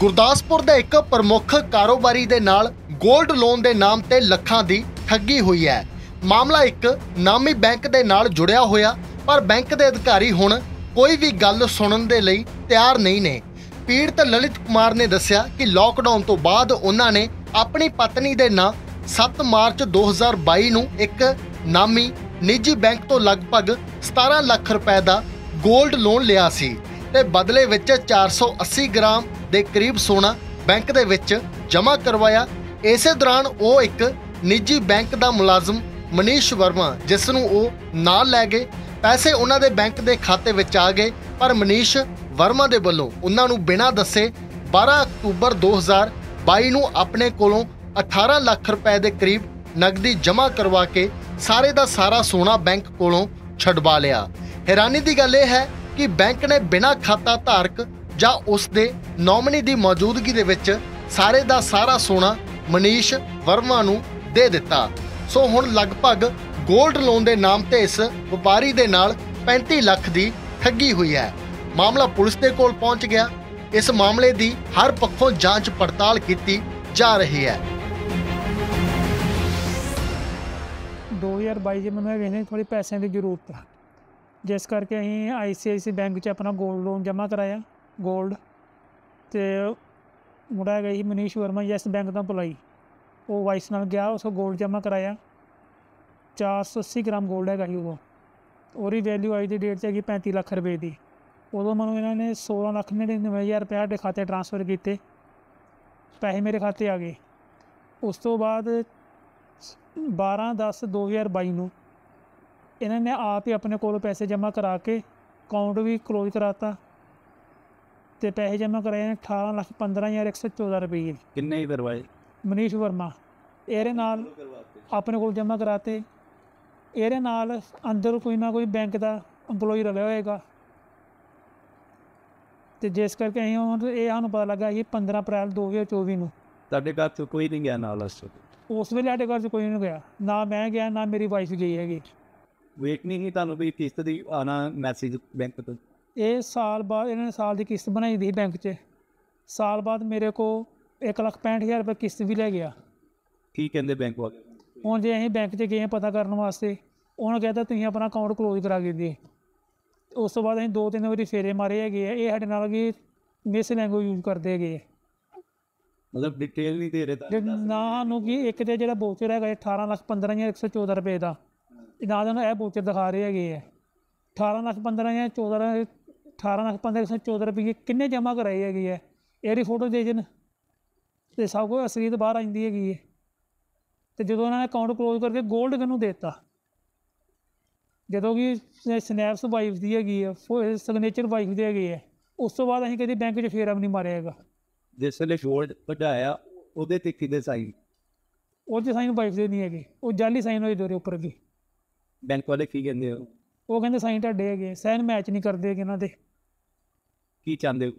ਗੁਰਦਾਸਪੁਰ ਦੇ ਇੱਕ ਪ੍ਰਮੁੱਖ ਕਾਰੋਬਾਰੀ ਦੇ ਨਾਲ 골ਡ ਲੋਨ ਦੇ ਨਾਮ ਤੇ ਲੱਖਾਂ ਦੀ ਠੱਗੀ ਹੋਈ ਹੈ ਮਾਮਲਾ ਇੱਕ ਨਾਮੀ ਬੈਂਕ ਦੇ ਨਾਲ ਜੁੜਿਆ ਹੋਇਆ ਪਰ ਬੈਂਕ ਦੇ ਅਧਿਕਾਰੀ ਹੁਣ ਕੋਈ ਵੀ ਗੱਲ ਸੁਣਨ ਦੇ ਲਈ ਤਿਆਰ ਨਹੀਂ ਨੇ ਪੀੜਤ ਲਲਿਤ ਕੁਮਾਰ ਨੇ ਦੱਸਿਆ ਕਿ ਲਾਕਡਾਊਨ ਤੋਂ ਬਾਅਦ ਉਹਨਾਂ ਨੇ ਆਪਣੀ ਪਤਨੀ ਦੇ ਨਾਂ 7 ਮਾਰਚ 2022 ਨੂੰ ਇੱਕ ਨਾਮੀ ਨਿੱਜੀ ਬੈਂਕ ਤੋਂ ਲਗਭਗ 17 ਲੱਖ ਰੁਪਏ ਦਾ 골ਡ ਲੋਨ ਲਿਆ ਸੀ ਤੇ ਬਦਲੇ ਵਿੱਚ 480 ਗ੍ਰਾਮ ਦੇ ਕਰੀਬ ਸੋਨਾ ਬੈਂਕ ਦੇ ਵਿੱਚ ਜਮ੍ਹਾਂ ਕਰਵਾਇਆ ਇਸੇ ਦੌਰਾਨ ਉਹ ਇੱਕ ਨਿੱਜੀ ਬੈਂਕ ਦਾ ਮੁਲਾਜ਼ਮ ਮਨੀਸ਼ ਵਰਮਾ ਜਿਸ ਨੂੰ ਉਹ ਨਾਲ ਲੈ ਗਏ ਪੈਸੇ ਉਹਨਾਂ ਦੇ ਬੈਂਕ ਦੇ ਖਾਤੇ ਵਿੱਚ ਆ ਗਏ ਪਰ ਮਨੀਸ਼ ਵਰਮਾ ਦੇ ਵੱਲੋਂ ਉਹਨਾਂ ਨੂੰ ਬਿਨਾਂ ਦੱਸੇ 12 ਅਕਤੂਬਰ 2022 ਨੂੰ ਆਪਣੇ ਕੋਲੋਂ 18 ਲੱਖ ਰੁਪਏ ਦੇ ਕਰੀਬ ਨਗਦੀ ਜਮ੍ਹਾਂ ਕਰਵਾ ਕੇ ਸਾਰੇ ਦਾ ਸਾਰਾ ਸੋਨਾ ਬੈਂਕ ਕੋਲੋਂ ਛਡਵਾ ਲਿਆ ਹੈਰਾਨੀ ਦੀ ਗੱਲ ਇਹ ਹੈ ਕਿ ਬੈਂਕ ਨੇ ਬਿਨਾਂ ਖਾਤਾ ਧਾਰਕ ਜਾਂ ਉਸ ਦੇ ਨੋਮਨੀ ਦੀ ਮੌਜੂਦਗੀ ਦੇ ਵਿੱਚ ਸਾਰੇ ਦਾ ਸਾਰਾ ਸੋਨਾ ਮਨੀਸ਼ ਵਰਮਾ ਨੂੰ ਦੇ ਦਿੱਤਾ ਸੋ ਹੁਣ ਲਗਭਗ 골ਡ ਲੋਨ ਦੇ ਨਾਮ ਤੇ ਇਸ ਵਪਾਰੀ ਦੇ ਨਾਲ 35 ਲੱਖ ਦੀ ਠੱਗੀ ਹੋਈ ਹੈ ਮਾਮਲਾ ਪੁਲਿਸ ਦੇ ਕੋਲ ਪਹੁੰਚ ਗਿਆ ਇਸ ਮਾਮਲੇ ਦੀ ਹਰ ਪੱਖੋਂ ਜਾਂਚ ਪੜਤਾਲ ਕੀਤੀ ਜਾ ਰਹੀ ਹੈ 2022 ਜੇ ਮੈਨੂੰ ਇਹ ਵੇਖਣੇ ਥੋੜੀ ਪੈਸਿਆਂ ਦੀ ਜ਼ਰੂਰਤ ਆ ਜਿਸ ਕਰਕੇ ਅਸੀਂ ਆਈਸੀਆਈਸੀ ਬੈਂਕ 'ਚ ਆਪਣਾ 골ਡ ਲੋਨ ਜਮ੍ਹਾਂ ਕਰਾਇਆ 골ਡ ਤੇ ਮੁੜਾ ਗਈ ਮਨੀਸ਼ ਵਰਮਾ ਯੈਸ ਬੈਂਕ ਤੋਂ ਪੁਲਾਈ ਉਹ ਵਾਈਸ ਨਾਲ ਗਿਆ ਉਸ 골ਡ ਜਮ੍ਹਾਂ ਕਰਾਇਆ 480 ਗ੍ਰਾਮ 골ਡ ਹੈਗਾ ਹੀ ਉਹ ਉਹਦੀ ਵੈਲਿਊ ਅੱਜ ਦੀ ਡੇਟ 'ਚ ਹੈਗੀ 35 ਲੱਖ ਰੁਪਏ ਦੀ ਉਦੋਂ ਮਨੂੰ ਇਹਨਾਂ ਨੇ 16 ਲੱਖ 99000 ਰੁਪਏ ਦੇ ਖਾਤੇ ਟ੍ਰਾਂਸਫਰ ਕੀਤੇ ਪੈਸੇ ਮੇਰੇ ਖਾਤੇ ਆ ਗਏ ਉਸ ਤੋਂ ਬਾਅਦ 12 10 2022 ਨੂੰ ਇਹਨਾਂ ਨੇ ਆਪ ਹੀ ਆਪਣੇ ਕੋਲੋਂ ਪੈਸੇ ਜਮ੍ਹਾਂ ਕਰਾ ਕੇ ਅਕਾਊਂਟ ਵੀ ਕਲੋਜ਼ ਕਰਾਤਾ ਤੇ ਪੈਸੇ ਜਮ੍ਹਾਂ ਕਰਾਏ ਨੇ 18 ਲੱਖ 15114 ਰੁਪਏ ਕਿੰਨੇ ਹੀ ਕਰਵਾਏ ਮਨੀਸ਼ ਵਰਮਾ ਇਹਦੇ ਨਾਲ ਆਪਣੇ ਕੋਲ ਜਮ੍ਹਾਂ ਕਰਾਤੇ ਇਹਦੇ ਨਾਲ ਅੰਦਰ ਕੋਈ ਨਾ ਕੋਈ ਬੈਂਕ ਦਾ EMPLOYE ਰਲਿਆ ਹੋਏਗਾ ਤੇ ਜਿਸ ਕਰਕੇ ਅਸੀਂ ਨੂੰ ਇਹ ਸਾਨੂੰ ਪਤਾ ਲੱਗਾ ਇਹ 15 ਅਪ੍ਰੈਲ 2024 ਨੂੰ ਤੁਹਾਡੇ ਘਰ ਤੋਂ ਕੋਈ ਨਹੀਂ ਗਿਆ ਨਾਲ ਉਸ ਵੇਲੇ ਸਾਡੇ ਘਰ ਤੋਂ ਕੋਈ ਨਹੀਂ ਗਿਆ ਨਾ ਮੈਂ ਗਿਆ ਨਾ ਮੇਰੀ ਵਾਈਫ ਗਈ ਹੈਗੀ ਵੇਖਣੀ ਹੀ ਤੁਹਾਨੂੰ ਵੀ ਕਿਸ਼ਤ ਦੀ ਆਣਾ ਮੈਸੇਜ ਬੈਂਕ ਤੋਂ ਇਹ ਸਾਲ ਬਾਅਦ ਇਹਨਾਂ ਨੇ ਸਾਲ ਦੀ ਕਿਸ਼ਤ ਬਣਾਈ ਦੀ ਬੈਂਕ 'ਚ ਸਾਲ ਬਾਅਦ ਮੇਰੇ ਕੋ 165000 ਰੁਪਏ ਕਿਸ਼ਤ ਵੀ ਲੈ ਗਿਆ ਕੀ ਕਹਿੰਦੇ ਬੈਂਕ ਵਾਲੇ ਹੁਣ ਜੇ ਅਸੀਂ ਬੈਂਕ 'ਚ ਗਏ ਆ ਪਤਾ ਕਰਨ ਵਾਸਤੇ ਉਹਨਾਂ ਕਹਿੰਦਾ ਤੁਸੀਂ ਆਪਣਾ ਅਕਾਊਂਟ ਕਲੋਜ਼ ਕਰਾ ਕੇ ਦੇ ਉਸ ਤੋਂ ਬਾਅਦ ਅਸੀਂ ਦੋ ਤਿੰਨ ਵਾਰੀ ਫੇਰੇ ਮਾਰੇ ਹੈਗੇ ਆ ਇਹ ਸਾਡੇ ਨਾਲ ਕੀ ਮਿਸ ਲੈਂਗੁਏਜ ਯੂਜ਼ ਕਰਦੇ ਹੈਗੇ ਮਤਲਬ ਡਿਟੇਲ ਨਹੀਂ ਦੇ ਰਹੇ ਤਾਂ ਨਾ ਨੂੰ ਕੀ ਇੱਕ ਤੇ ਜਿਹੜਾ ਬੋਚਰ ਹੈਗਾ 18 ਲੱਖ 114 ਰੁਪਏ ਦਾ ਤੇ ਨਾਲ ਉਹਨਾਂ ਇਹ ਬੋਚਰ ਦਿਖਾ ਰਹੇ ਹੈਗੇ ਆ 18 ਲੱਖ 15 ਜਾਂ 14 18 ਲੱਖ 15 114 ਰੁਪਏ ਕਿੰਨੇ ਜਮ੍ਹਾਂ ਕਰਾਏ ਹੈਗੇ ਆ ਇਹਦੀ ਫੋਟੋ ਦੇ ਜਨ ਤੇ ਸਭ ਕੁਝ ਤੋਂ ਬਾਹਰ ਆਂਦੀ ਹੈਗੀ ਹੈ ਤੇ ਜਦੋਂ ਉਹਨਾਂ ਨੇ ਅਕਾਊਂਟ ਕਲੋਜ਼ ਕਰਕੇ 골ਡ ਕਿਨੂੰ ਦਿੱਤਾ ਜਦੋਂ ਕਿ ਸਨੈਪਸ ਵਾਈਫ ਦੀ ਹੈਗੀ ਆ ਸਿਗਨੇਚਰ ਵਾਈਫ ਦੀ ਹੈਗੀ ਆ ਉਸ ਤੋਂ ਬਾਅਦ ਅਸੀਂ ਕਦੇ ਬੈਂਕ 'ਚ ਫੇਰ ਵੀ ਨਹੀਂ ਮਾਰਿਆ ਹੈਗਾ ਜਿਸ ਵੇਲੇ ਗੋਲਡ ਵਧਾਇਆ ਉਹਦੇ ਤੇ ਕਿਹਦੇ ਸਾਈਨ ਉਹਦੇ ਸਾਈਨ ਵਾਈਫ ਦੇ ਨਹੀਂ ਹੈਗੇ ਉਹ ਜਾਲੀ ਸਾਈਨ ਹੋਏ ਦੋਰੇ ਉੱਪਰ ਵੀ ਬੈਂਕ ਵਾਲੇ ਕੀ ਕਹਿੰਦੇ ਹੋ ਉਹ ਕਹਿੰਦੇ ਸਾਈਨ ਢੱਡੇ ਹੈਗੇ ਸਾਈਨ ਮੈਚ ਨਹੀਂ ਕਰਦੇ ਹੈਗੇ ਇਹਨਾਂ ਦੇ ਕੀ ਚਾਹੁੰਦੇ ਹੋ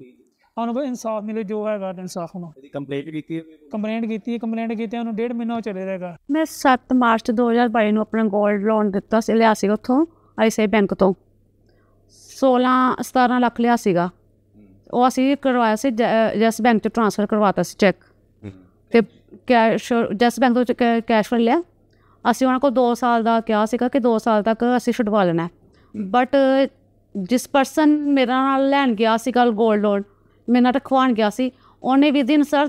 ਉਹਨੂੰ ਬਈ ਇਨਸਾਫ ਮਿਲੇ ਜੋ ਹੈਗਾ ਇਨਸਾਫ ਨੂੰ ਇਹਦੀ ਕੰਪਲੇਂਟ ਕੀਤੀ ਹੈ ਕੰਪਲੇਂਟ ਕੀਤੀ ਹੈ ਕੰਪਲੇਂਟ ਕੀਤੀ ਉਹਨੂੰ ਡੇਢ ਮਹੀਨਾ ਚਲੇ ਚੱਲੇ ਰਹੇਗਾ ਮੈਂ 7 ਮਾਰਚ 2022 ਨੂੰ ਆਪਣਾ 골ਡ ਲੋਨ ਦਿੱਤਾ ਸੀ ਲਿਆ ਸੀ ਉੱਥੋਂ ਆਈਸੀਆਈ ਬੈਂਕ ਤੋਂ 16 17 ਲੱਖ ਲਿਆ ਸੀਗਾ ਉਹ ਅਸੀਂ ਕਰਵਾਇਆ ਸੀ ਜੈਸ ਬੈਂਕ ਤੋਂ ਟ੍ਰਾਂਸਫਰ ਕਰਵਾਤਾ ਸੀ ਚੈੱਕ ਤੇ ਕੈਸ਼ ਜੈਸ ਬੈਂਕ ਤੋਂ ਕੈਸ਼ ਫੜ ਲਿਆ ਅਸੀਂ ਉਹਨਾਂ ਕੋਲ 2 ਸਾਲ ਦਾ ਕਿਹਾ ਸੀਗਾ ਕਿ 2 ਸਾਲ ਤੱਕ ਅਸੀਂ ਛੁਡਵਾ ਲੈਣਾ ਬਟ ਜਿਸ ਪਰਸਨ ਮੇਰਾ ਨਾਲ ਲੈਣ ਗਿਆ ਸੀ ਕੱਲ 골ਡ ਲੋਨ ਮੇਰੇ ਨਾਲ ਰਖਵਾਣ ਗਿਆ ਸੀ ਉਹਨੇ ਵੀ ਦਿਨ ਸਰ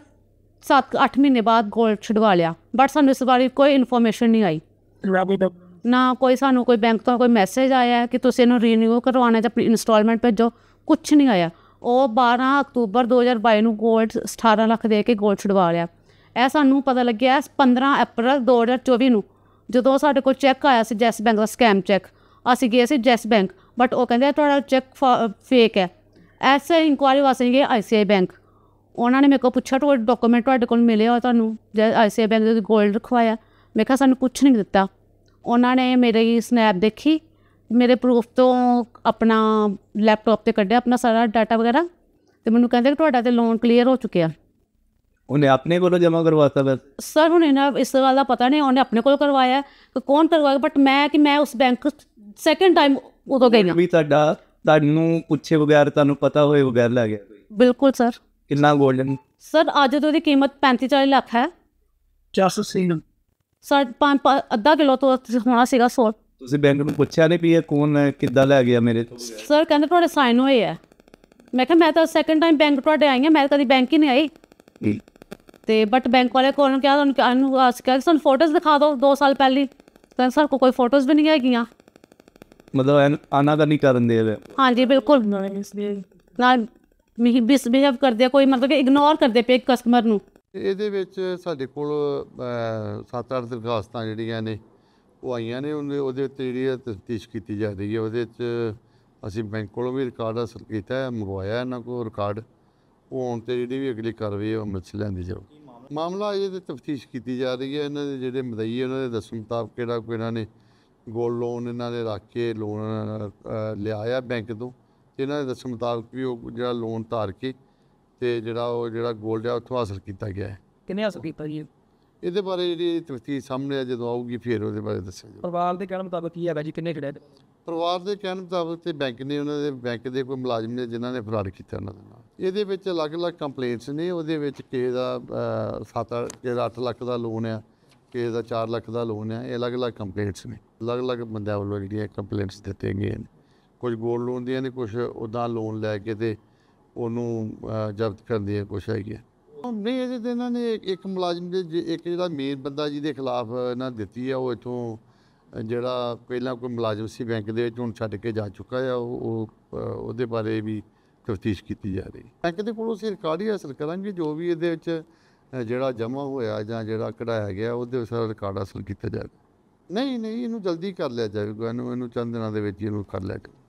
7-8 ਮਹੀਨੇ ਬਾਅਦ 골ਡ ਛੁਡਵਾ ਲਿਆ ਬਟ ਸਾਨੂੰ ਇਸ ਬਾਰੇ ਕੋਈ ਇਨਫੋਰਮੇਸ਼ਨ ਨਹੀਂ ਆਈ ਨਾ ਕੋਈ ਸਾਨੂੰ ਕੋਈ ਬੈਂਕ ਤੋਂ ਕੋਈ ਮੈਸੇਜ ਆਇਆ ਕਿ ਤੁਸੀਂ ਇਹਨੂੰ ਰੀਨਿਊ ਕਰਵਾਉਣਾ ਜਾਂ ਇਨਸਟਾਲਮੈਂਟ ਭੇਜੋ ਕੁਝ ਨਹੀਂ ਆਇਆ ਉਹ 12 ਅਕਤੂਬਰ 2022 ਨੂੰ 골ਡ 18 ਲੱਖ ਦੇ ਕੇ 골ਡ ਛੁਡਵਾ ਲਿਆ ਇਹ ਸਾਨੂੰ ਪਤਾ ਲੱਗਿਆ 15 ਅਪ੍ਰੈਲ 2024 ਨੂੰ ਜਦੋਂ ਸਾਡੇ ਕੋਲ ਚੈੱਕ ਆਇਆ ਸੀ ਜੈਸ ਬੈਂਕ ਦਾ ਸਕੈਮ ਚੈੱਕ ਅਸੀਂ ਗਏ ਸੀ ਜੈਸ ਬੈਂਕ ਬਟ ਉਹ ਕਹਿੰਦੇ ਤੁਹਾਡਾ ਚੈੱਕ ਫੇਕ ਹੈ ਐਸੇ ਇਨਕੁਆਇਰੀ ਵਾਸਤੇ ਗਏ ਆਈਸੀਆਈ ਬੈਂਕ ਉਹਨਾਂ ਨੇ ਮੇਰੇ ਕੋਲ ਪੁੱਛਿਆ ਤੁਹਾਡੇ ਡਾਕੂਮੈਂਟ ਤੁਹਾਡੇ ਕੋਲ ਮਿਲੇ ਹੋ ਤੁਹਾਨੂੰ ਜੈ ਆਈਸੀਆਈ ਬੈਂਕ ਦੇ ਗੋਲਡ ਰਖਵਾਇਆ ਮੈਂ ਕਿਹਾ ਸਾਨੂੰ ਕੁਝ ਨਹੀਂ ਦਿੱਤਾ ਉਹਨਾਂ ਨੇ ਮੇਰੇ ਸਨੈਪ ਦੇਖੀ ਮੇਰੇ ਪ੍ਰੂਫ ਤੋਂ ਆਪਣਾ ਲੈਪਟਾਪ ਤੇ ਕੱਢਿਆ ਆਪਣਾ ਸਾਰਾ ਡਾਟਾ ਵਗੈਰਾ ਤੇ ਮੈਨੂੰ ਕਹਿੰਦੇ ਕਿ ਤੁਹਾਡਾ ਤੇ ਲੋਨ ਕਲੀਅਰ ਹੋ ਚੁੱਕਿਆ ਉਹਨੇ ਆਪਣੇ ਕੋਲੋਂ ਜਮਾ ਕਰਵਾਤਾ ਬਸ ਸਰ ਹੁਣ ਇਹਨਾਂ ਇਸ ਗੱਲ ਦਾ ਪਤਾ ਨਹੀਂ ਉਹਨੇ ਆਪਣੇ ਕੋਲ ਕਰਵਾਇਆ ਕਿ ਕੌਣ ਕਰਵਾਇਆ ਬਟ ਮੈਂ ਕਿ ਮੈਂ ਉਸ ਬੈਂਕ ਸੈਕੰਡ ਟਾਈਮ ਉਦੋਂ ਗਈ ਨਾ ਵੀ ਤੁਹਾਡਾ ਤੁਹਾਨੂੰ ਪੁੱਛੇ ਬਗੈਰ ਤੁਹਾਨੂੰ ਪਤਾ ਹੋਏ ਬਗੈਰ ਲੱਗ ਗਿਆ ਬਿਲਕੁਲ ਸਰ ਕਿੰਨਾ 골ਡਨ ਸਰ ਅੱਜ ਤੋਂ ਦੀ ਕੀਮਤ 35 40 ਲੱਖ ਹੈ ਜਸ ਸੀਨ ਸਰ ਪੰਜ ਅੱਧਾ ਕਿਲੋ ਤੋਂ ਹੋਣਾ ਸੀਗਾ ਸੋਲ ਤੁਸੀਂ ਬੈਂਕ ਨੂੰ ਪੁੱਛਿਆ ਨਹੀਂ ਵੀ ਇਹ ਕੌਣ ਕਿੱਦਾਂ ਲੈ ਗਿਆ ਮੇਰੇ ਤੋਂ ਸਰ ਕਹਿੰਦੇ ਤੁਹਾਡੇ ਸਾਈਨ ਹੋਏ ਆ ਮੈਂ ਕਿਹਾ ਮੈਂ ਤਾਂ ਸੈਕੰਡ ਟਾਈਮ ਬੈਂਕ ਤੁਹਾਡੇ ਆਈ ਆ ਮੈਂ ਕਦੀ ਬੈਂਕ ਹੀ ਨਹੀਂ ਆਈ ਤੇ ਬਟ ਬੈਂਕ ਵਾਲੇ ਕੋਲ ਨੂੰ ਕਿਹਾ ਉਹਨੂੰ ਆਸ ਕਿਹਾ ਸਾਨੂੰ ਫੋਟੋਜ਼ ਦਿਖਾ ਦਿਓ 2 ਸਾਲ ਪਹਿਲੀ ਤਾਂ ਸਰ ਕੋ ਕੋਈ ਫੋਟੋਜ਼ ਵੀ ਨਹੀਂ ਹੈਗੀਆਂ ਮਤਲਬ ਆਨਾ ਤਾਂ ਨਹੀਂ ਕਰਨ ਦੇ ਰਹੇ ਹਾਂਜੀ ਬਿਲਕੁਲ ਨਾ ਬਿਸ ਬਿਸਬਿਹੇਵ ਕਰਦੇ ਕੋਈ ਮਤਲਬ ਕਿ ਇਗਨੋਰ ਕਰਦੇ ਪੇ ਕਸਟਮਰ ਨੂੰ ਇਹਦੇ ਵਿੱਚ ਸਾਡੇ ਕੋਲ 7-8 ਦਰਖਾਸਤਾਂ ਜਿਹੜੀਆਂ ਨੇ ਉਹ ਆਈਆਂ ਨੇ ਉਹਦੇ ਉੱਤੇ ਜਿਹੜੀ ਤਫਤੀਸ਼ ਕੀਤੀ ਜਾ ਰਹੀ ਹੈ ਉਹਦੇ ਵਿੱਚ ਅਸੀਂ ਬੈਂਕ ਕੋਲੋਂ ਵੀ ਰਿਕਾਰਡ ਹਾਸਲ ਕੀਤਾ ਹੈ ਮੰਗਵਾਇਆ ਇਹਨਾਂ ਕੋਲ ਰਿਕਾਰਡ ਉਹ ਤੇ ਜਿਹੜੀ ਵੀ ਅਗਲੀ ਕਾਰਵਾਈ ਹੈ ਉਹ ਮਿਲ ਲੈਂਦੀ ਜਾਓ ਮਾਮਲਾ ਇਹ ਤੇ ਤਫਤੀਸ਼ ਕੀਤੀ ਜਾ ਰਹੀ ਹੈ ਇਹਨਾਂ ਦੇ ਜਿਹੜੇ ਮਦਈ ਉਹਨਾਂ ਦੇ ਦਸਮ ਮੁਤਾਬਕ ਕਿਹੜਾ ਕੋਈ ਇਹਨਾਂ ਨੇ ਗੋਲ ਲੋਨ ਇਹਨਾਂ ਦੇ ਰੱਖ ਕੇ ਲੋਨ ਲਿਆਇਆ ਬੈਂਕ ਤੋਂ ਇਹਨਾਂ ਦੇ ਦਸਮ ਮੁਤਾਬਕ ਵੀ ਉਹ ਜਿਹੜਾ ਲੋਨ ਧਾਰ ਕੇ ਤੇ ਜਿਹੜਾ ਉਹ ਜਿਹੜਾ ਗੋਲਡ ਹੈ ਉੱਥੋਂ ਹਾਸਲ ਕੀਤਾ ਗਿਆ ਹੈ ਕਿੰਨੇ ਹਾਸਲ ਕੀਤਾ ਜੀ ਇਹਦੇ ਬਾਰੇ ਜਿਹੜੀ ਤਫਤੀਸ਼ ਸਾਹਮਣੇ ਜਦੋਂ ਆਊਗੀ ਫਿਰ ਉਹਦੇ ਬਾਰੇ ਦੱਸਿਆ ਪਰਿਵਾਰ ਦੇ ਕਹਿਣ ਮੁਤਾਬਕ ਕੀ ਹੈਗਾ ਜੀ ਕਿੰਨੇ ਖੜਿਆ ਪਰਿਵਾਰ ਦੇ ਕਹਿਣ ਮੁਤਾਬਕ ਤੇ ਬੈਂਕ ਨੇ ਉਹਨਾਂ ਦੇ ਬੈਂਕ ਦੇ ਕੋਈ ਮੁਲਾਜ਼ਮ ਨੇ ਜਿਨ੍ਹਾਂ ਨੇ ਫਰਾਡ ਕੀਤਾ ਉਹਨਾਂ ਦੇ ਨਾਲ ਇਹਦੇ ਵਿੱਚ ਅਲੱਗ-ਅਲੱਗ ਕੰਪਲੇਂਟਸ ਨੇ ਉਹਦੇ ਵਿੱਚ ਕਿਸੇ ਦਾ 7 ਕਿਸੇ ਦਾ 8 ਲੱਖ ਦਾ ਲੋਨ ਆ ਕਿਸੇ ਦਾ 4 ਲੱਖ ਦਾ ਲੋਨ ਆ ਇਹ ਅਲੱਗ-ਅਲੱਗ ਕੰਪਲੇਂਟਸ ਨੇ ਅਲੱਗ-ਅਲੱਗ ਬੰਦਿਆਂ ਵੱਲੋਂ ਜਿਹੜੀਆਂ ਕੰਪਲੇਂਟਸ ਦਿੱਤੇ ਗਏ ਨੇ ਕੁਝ ਗੋਲਡ ਲੋਨ ਦੀਆਂ ਨੇ ਕੁਝ ਉਦਾਂ ਲੋਨ ਲੈ ਕੇ ਤੇ ਉਹਨੂੰ ਜ਼ਬਤ ਕਰਨ ਦੀਆਂ ਕੁਝ ਹੈਗੀਆਂ ਨਹੀਂ ਇਹਦੇ ਤੇ ਇਹਨਾਂ ਨੇ ਇੱਕ ਮੁਲਾਜ਼ਮ ਦੇ ਇੱਕ ਜਿਹੜਾ ਮੇਨ ਬੰਦਾ ਜਿਹਦੇ ਖਿਲਾਫ ਇਹਨਾਂ ਦਿੱਤੀ ਆ ਉਹ ਇਥੋਂ ਜਿਹੜਾ ਪਹਿਲਾਂ ਕੋਈ ਮੁਲਾਜ਼ਮ ਸੀ ਬੈਂਕ ਦੇ ਵਿੱਚ ਹੁਣ ਛੱਡ ਕੇ ਜਾ ਚੁੱਕਾ ਆ ਉਹ ਉਹਦੇ ਬਾਰੇ ਵੀ ਤਫਤੀਸ਼ ਕੀਤੀ ਜਾ ਰਹੀ ਹੈ ਬੈਂਕ ਦੇ ਕੋਲੋਂ ਅਸੀਂ ਹਾਸਲ ਕਰਾਂਗੇ ਜੋ ਵੀ ਇਹਦੇ ਵਿੱਚ ਜਿਹੜਾ ਜਮ੍ਹਾਂ ਹੋਇਆ ਜਾਂ ਜਿਹੜਾ ਕਢਾਇਆ ਗਿਆ ਉਹਦੇ ਸਾਰਾ ਰਿਕਾਰਡ ਹਾਸਲ ਕੀਤਾ ਜਾਵੇ ਨਹੀਂ ਨਹੀਂ ਇਹਨੂੰ ਜਲਦੀ ਕਰ ਲਿਆ ਜਾਵੇਗਾ ਇਹਨੂੰ ਇਹਨੂੰ ਚੰਦ ਦਿਨਾਂ ਦੇ ਵਿੱਚ ਇਹਨੂੰ ਕਰ ਲਿਆ ਜਾਵੇ